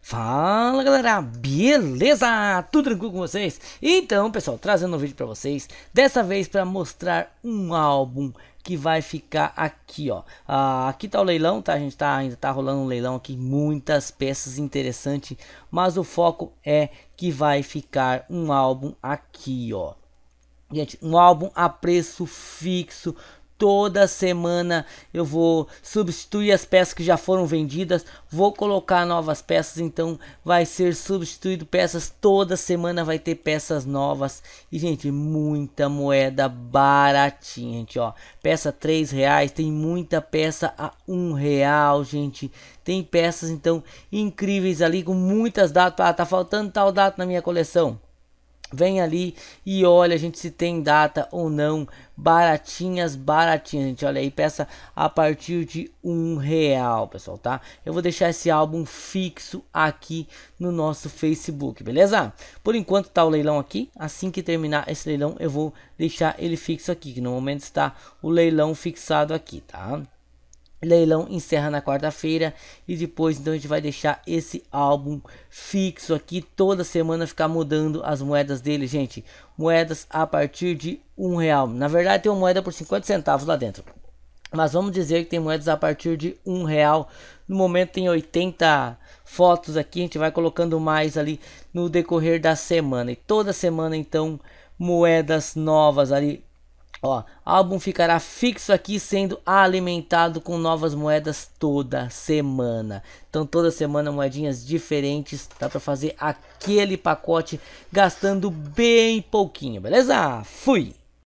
Fala galera, beleza? Tudo tranquilo com vocês? Então pessoal, trazendo um vídeo para vocês, dessa vez para mostrar um álbum que vai ficar aqui ó ah, Aqui tá o leilão, tá? A gente tá, ainda tá rolando um leilão aqui, muitas peças interessantes Mas o foco é que vai ficar um álbum aqui ó Gente, um álbum a preço fixo Toda semana eu vou substituir as peças que já foram vendidas, vou colocar novas peças, então vai ser substituído peças toda semana vai ter peças novas. E gente, muita moeda baratinha, gente, ó. Peça três reais, tem muita peça a um real, gente. Tem peças então incríveis ali com muitas datas. Ah, tá faltando tal data na minha coleção Vem ali e olha, a gente se tem data ou não, baratinhas, baratinhas, gente, olha aí, peça a partir de um real, pessoal, tá? Eu vou deixar esse álbum fixo aqui no nosso Facebook, beleza? Por enquanto tá o leilão aqui, assim que terminar esse leilão eu vou deixar ele fixo aqui, que no momento está o leilão fixado aqui, tá? leilão encerra na quarta-feira e depois então a gente vai deixar esse álbum fixo aqui toda semana ficar mudando as moedas dele gente moedas a partir de um real na verdade tem uma moeda por 50 centavos lá dentro mas vamos dizer que tem moedas a partir de um real no momento tem 80 fotos aqui a gente vai colocando mais ali no decorrer da semana e toda semana então moedas novas ali Ó, álbum ficará fixo aqui sendo alimentado com novas moedas toda semana. Então toda semana moedinhas diferentes, dá para fazer aquele pacote gastando bem pouquinho, beleza? Fui.